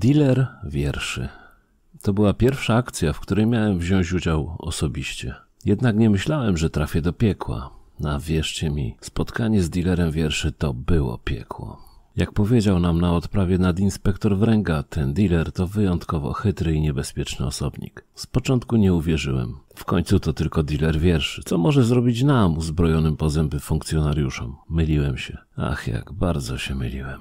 Dealer wierszy. To była pierwsza akcja, w której miałem wziąć udział osobiście. Jednak nie myślałem, że trafię do piekła. A wierzcie mi, spotkanie z dealerem wierszy to było piekło. Jak powiedział nam na odprawie nadinspektor Wręga, ten dealer to wyjątkowo chytry i niebezpieczny osobnik. Z początku nie uwierzyłem. W końcu to tylko dealer wierszy. Co może zrobić nam, uzbrojonym po zęby funkcjonariuszom? Myliłem się. Ach, jak bardzo się myliłem.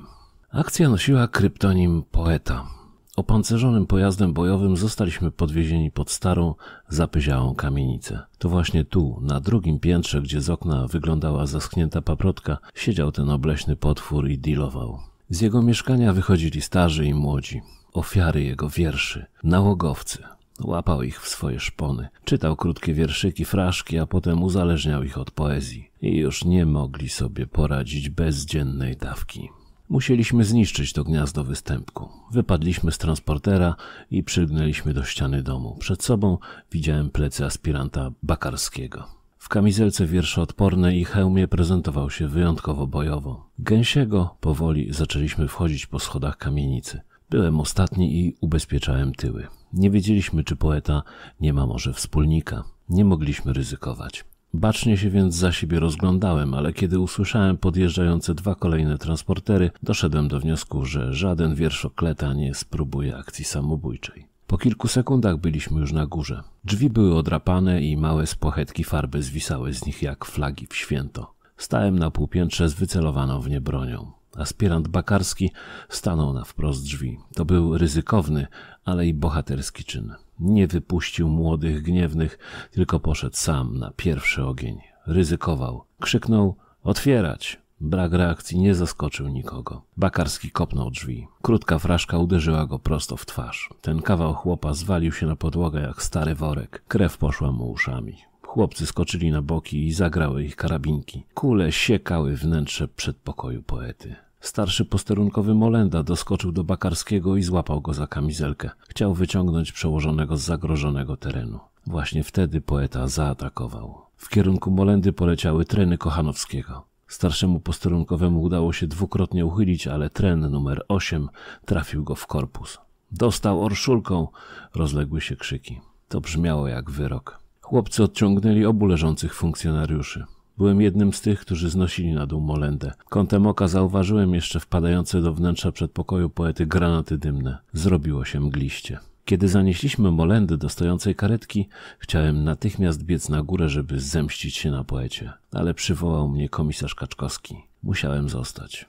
Akcja nosiła kryptonim Poeta. Opancerzonym pojazdem bojowym zostaliśmy podwiezieni pod starą, zapyziałą kamienicę. To właśnie tu, na drugim piętrze, gdzie z okna wyglądała zaschnięta paprotka, siedział ten obleśny potwór i dealował. Z jego mieszkania wychodzili starzy i młodzi, ofiary jego wierszy, nałogowcy. Łapał ich w swoje szpony, czytał krótkie wierszyki, fraszki, a potem uzależniał ich od poezji. I już nie mogli sobie poradzić bez dziennej dawki. Musieliśmy zniszczyć to gniazdo występku. Wypadliśmy z transportera i przygnęliśmy do ściany domu. Przed sobą widziałem plecy aspiranta Bakarskiego. W kamizelce wierszoodpornej i hełmie prezentował się wyjątkowo bojowo. Gęsiego powoli zaczęliśmy wchodzić po schodach kamienicy. Byłem ostatni i ubezpieczałem tyły. Nie wiedzieliśmy, czy poeta nie ma może wspólnika. Nie mogliśmy ryzykować. Bacznie się więc za siebie rozglądałem, ale kiedy usłyszałem podjeżdżające dwa kolejne transportery, doszedłem do wniosku, że żaden wierszokleta nie spróbuje akcji samobójczej. Po kilku sekundach byliśmy już na górze. Drzwi były odrapane i małe spłachetki farby zwisały z nich jak flagi w święto. Stałem na półpiętrze z wycelowaną w nie bronią. Aspirant bakarski stanął na wprost drzwi. To był ryzykowny, ale i bohaterski czyn. Nie wypuścił młodych gniewnych, tylko poszedł sam na pierwszy ogień. Ryzykował. Krzyknął: Otwierać! Brak reakcji nie zaskoczył nikogo. Bakarski kopnął drzwi. Krótka fraszka uderzyła go prosto w twarz. Ten kawał chłopa zwalił się na podłogę jak stary worek. Krew poszła mu uszami. Chłopcy skoczyli na boki i zagrały ich karabinki. Kule siekały wnętrze przedpokoju poety. Starszy posterunkowy Molenda doskoczył do Bakarskiego i złapał go za kamizelkę. Chciał wyciągnąć przełożonego z zagrożonego terenu. Właśnie wtedy poeta zaatakował. W kierunku Molendy poleciały treny Kochanowskiego. Starszemu posterunkowemu udało się dwukrotnie uchylić, ale tren numer 8 trafił go w korpus. Dostał orszulką! Rozległy się krzyki. To brzmiało jak wyrok. Chłopcy odciągnęli obu leżących funkcjonariuszy. Byłem jednym z tych, którzy znosili na dół Molendę. Kątem oka zauważyłem jeszcze wpadające do wnętrza przedpokoju poety granaty dymne. Zrobiło się mgliście. Kiedy zanieśliśmy Molendę do stojącej karetki, chciałem natychmiast biec na górę, żeby zemścić się na poecie, ale przywołał mnie komisarz Kaczkowski. Musiałem zostać.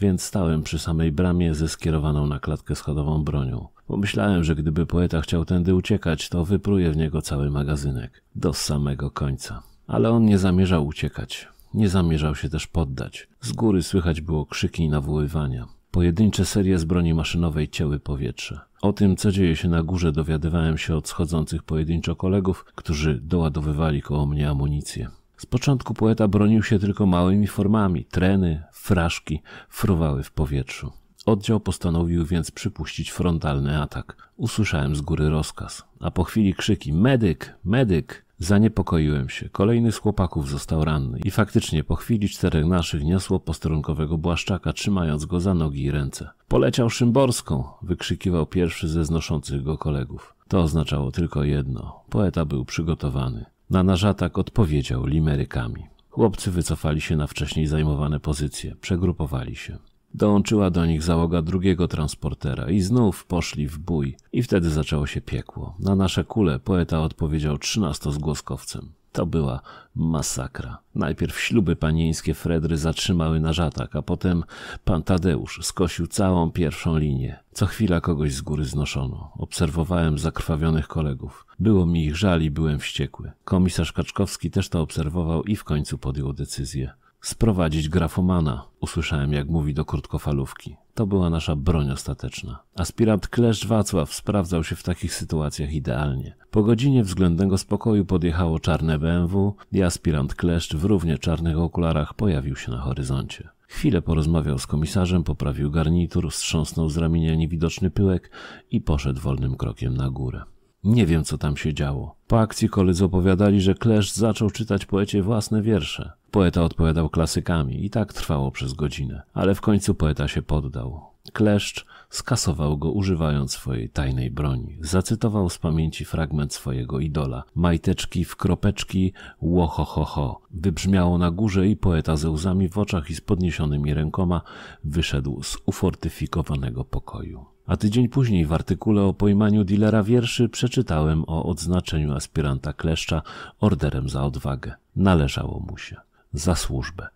Więc stałem przy samej bramie ze skierowaną na klatkę schodową bronią. Pomyślałem, że gdyby poeta chciał tędy uciekać, to wypruje w niego cały magazynek. Do samego końca. Ale on nie zamierzał uciekać. Nie zamierzał się też poddać. Z góry słychać było krzyki i nawoływania. Pojedyncze serie z broni maszynowej cięły powietrze. O tym, co dzieje się na górze, dowiadywałem się od schodzących pojedynczo kolegów, którzy doładowywali koło mnie amunicję. Z początku poeta bronił się tylko małymi formami, treny, fraszki fruwały w powietrzu. Oddział postanowił więc przypuścić frontalny atak. Usłyszałem z góry rozkaz, a po chwili krzyki: Medyk, medyk! Zaniepokoiłem się. Kolejny z chłopaków został ranny i faktycznie po chwili czterech naszych niosło posterunkowego błaszczaka, trzymając go za nogi i ręce. Poleciał Szymborską! wykrzykiwał pierwszy ze znoszących go kolegów. To oznaczało tylko jedno. Poeta był przygotowany. Na nasz atak odpowiedział limerykami. Chłopcy wycofali się na wcześniej zajmowane pozycje, przegrupowali się. Dołączyła do nich załoga drugiego transportera i znów poszli w bój. I wtedy zaczęło się piekło. Na nasze kule poeta odpowiedział trzynastozgłoskowcem. To była masakra. Najpierw śluby panieńskie Fredry zatrzymały na żatak, a potem pan Tadeusz skosił całą pierwszą linię. Co chwila kogoś z góry znoszono. Obserwowałem zakrwawionych kolegów. Było mi ich żal i byłem wściekły. Komisarz Kaczkowski też to obserwował i w końcu podjął decyzję. Sprowadzić grafomana, usłyszałem jak mówi do krótkofalówki. To była nasza broń ostateczna. Aspirant Kleszcz Wacław sprawdzał się w takich sytuacjach idealnie. Po godzinie względnego spokoju podjechało czarne BMW i aspirant Kleszcz w równie czarnych okularach pojawił się na horyzoncie. Chwilę porozmawiał z komisarzem, poprawił garnitur, wstrząsnął z ramienia niewidoczny pyłek i poszedł wolnym krokiem na górę. Nie wiem, co tam się działo. Po akcji koledzy opowiadali, że Klesz zaczął czytać poecie własne wiersze. Poeta odpowiadał klasykami i tak trwało przez godzinę, ale w końcu poeta się poddał. Kleszcz skasował go używając swojej tajnej broni. Zacytował z pamięci fragment swojego idola. Majteczki w kropeczki, łohohoho. Wybrzmiało na górze i poeta ze łzami w oczach i z podniesionymi rękoma wyszedł z ufortyfikowanego pokoju. A tydzień później w artykule o pojmaniu dilera wierszy przeczytałem o odznaczeniu aspiranta kleszcza orderem za odwagę. Należało mu się za służbę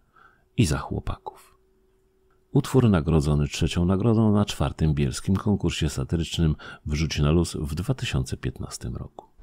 i za chłopaków. Utwór nagrodzony trzecią nagrodą na czwartym bielskim konkursie satyrycznym Wrzuć na luz w 2015 roku.